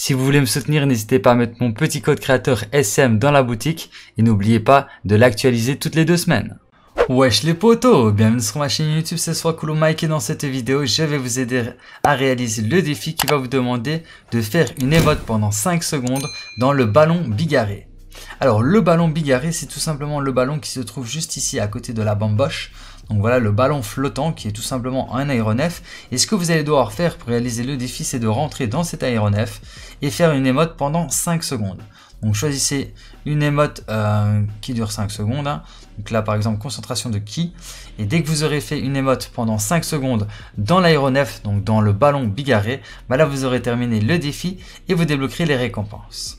Si vous voulez me soutenir, n'hésitez pas à mettre mon petit code créateur SM dans la boutique et n'oubliez pas de l'actualiser toutes les deux semaines. Wesh les potos Bienvenue sur ma chaîne YouTube, c'est soit Mike et dans cette vidéo, je vais vous aider à réaliser le défi qui va vous demander de faire une évote pendant 5 secondes dans le ballon bigarré. Alors le ballon bigarré, c'est tout simplement le ballon qui se trouve juste ici à côté de la bamboche. Donc voilà le ballon flottant qui est tout simplement un aéronef. Et ce que vous allez devoir faire pour réaliser le défi, c'est de rentrer dans cet aéronef et faire une émote pendant 5 secondes. Donc choisissez une émote euh, qui dure 5 secondes. Hein. Donc là par exemple concentration de qui. Et dès que vous aurez fait une émote pendant 5 secondes dans l'aéronef, donc dans le ballon bigarré, bah là vous aurez terminé le défi et vous débloquerez les récompenses.